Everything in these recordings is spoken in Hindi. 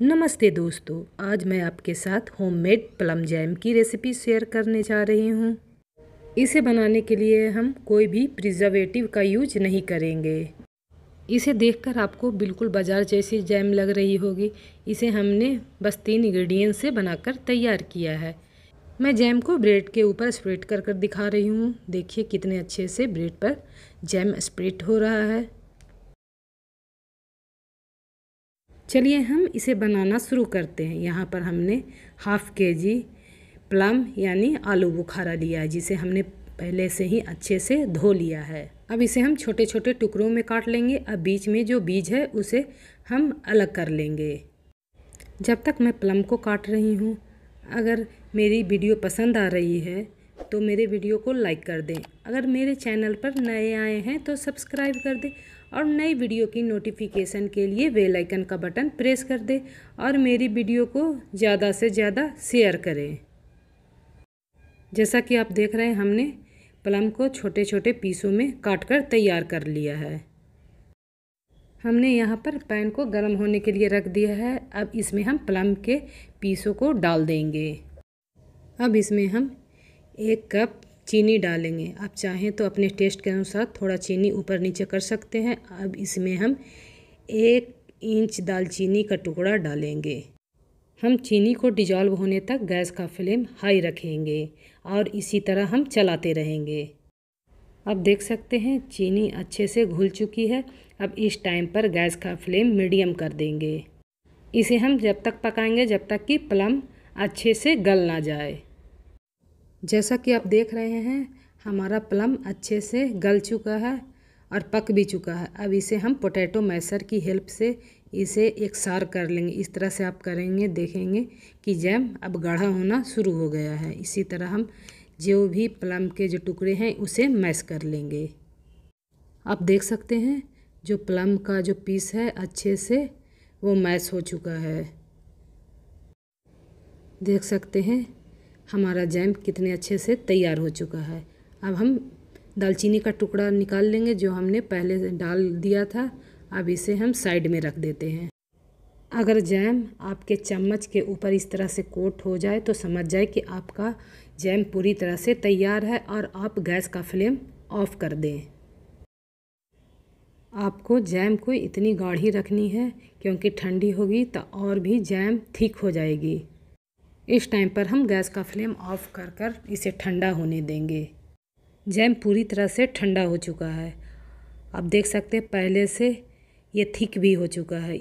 नमस्ते दोस्तों आज मैं आपके साथ होममेड प्लम जैम की रेसिपी शेयर करने जा रही हूँ इसे बनाने के लिए हम कोई भी प्रिजर्वेटिव का यूज नहीं करेंगे इसे देखकर आपको बिल्कुल बाज़ार जैसी जैम लग रही होगी इसे हमने बस तीन इंग्रेडिएंट से बनाकर तैयार किया है मैं जैम को ब्रेड के ऊपर स्प्रेड कर कर दिखा रही हूँ देखिए कितने अच्छे से ब्रेड पर जैम स्प्रेड हो रहा है चलिए हम इसे बनाना शुरू करते हैं यहाँ पर हमने हाफ़ के जी प्लम यानी आलू बुखारा लिया है जिसे हमने पहले से ही अच्छे से धो लिया है अब इसे हम छोटे छोटे टुकड़ों में काट लेंगे अब बीच में जो बीज है उसे हम अलग कर लेंगे जब तक मैं प्लम को काट रही हूँ अगर मेरी वीडियो पसंद आ रही है तो मेरे वीडियो को लाइक कर दें अगर मेरे चैनल पर नए आए हैं तो सब्सक्राइब कर दें और नई वीडियो की नोटिफिकेशन के लिए बेल आइकन का बटन प्रेस कर दें और मेरी वीडियो को ज़्यादा से ज़्यादा शेयर करें जैसा कि आप देख रहे हैं हमने प्लम को छोटे छोटे पीसों में काट कर तैयार कर लिया है हमने यहाँ पर पैन को गर्म होने के लिए रख दिया है अब इसमें हम प्लम के पीसों को डाल देंगे अब इसमें हम एक कप चीनी डालेंगे आप चाहें तो अपने टेस्ट के अनुसार थोड़ा चीनी ऊपर नीचे कर सकते हैं अब इसमें हम एक इंच दालचीनी का टुकड़ा डालेंगे हम चीनी को डिजॉल्व होने तक गैस का फ्लेम हाई रखेंगे और इसी तरह हम चलाते रहेंगे अब देख सकते हैं चीनी अच्छे से घुल चुकी है अब इस टाइम पर गैस का फ्लेम मीडियम कर देंगे इसे हम जब तक पकाएंगे जब तक कि प्लम अच्छे से गल ना जाए जैसा कि आप देख रहे हैं हमारा प्लम अच्छे से गल चुका है और पक भी चुका है अब इसे हम पोटैटो मैसर की हेल्प से इसे एक सार कर लेंगे इस तरह से आप करेंगे देखेंगे कि जैम अब गाढ़ा होना शुरू हो गया है इसी तरह हम जो भी प्लम के जो टुकड़े हैं उसे मैश कर लेंगे आप देख सकते हैं जो प्लम का जो पीस है अच्छे से वो मैश हो चुका है देख सकते हैं हमारा जैम कितने अच्छे से तैयार हो चुका है अब हम दालचीनी का टुकड़ा निकाल लेंगे जो हमने पहले डाल दिया था अब इसे हम साइड में रख देते हैं अगर जैम आपके चम्मच के ऊपर इस तरह से कोट हो जाए तो समझ जाए कि आपका जैम पूरी तरह से तैयार है और आप गैस का फ्लेम ऑफ कर दें आपको जैम को इतनी गाढ़ी रखनी है क्योंकि ठंडी होगी तो और भी जैम ठीक हो जाएगी इस टाइम पर हम गैस का फ्लेम ऑफ कर कर इसे ठंडा होने देंगे जैम पूरी तरह से ठंडा हो चुका है आप देख सकते हैं पहले से ये थिक भी हो चुका है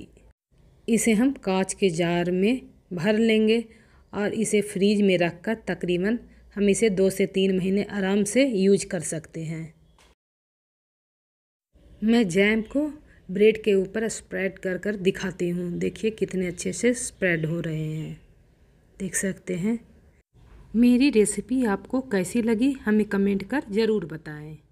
इसे हम कांच के जार में भर लेंगे और इसे फ्रीज में रखकर तकरीबन हम इसे दो से तीन महीने आराम से यूज कर सकते हैं मैं जैम को ब्रेड के ऊपर स्प्रेड कर कर दिखाती हूँ देखिए कितने अच्छे से स्प्रेड हो रहे हैं देख सकते हैं मेरी रेसिपी आपको कैसी लगी हमें कमेंट कर ज़रूर बताएं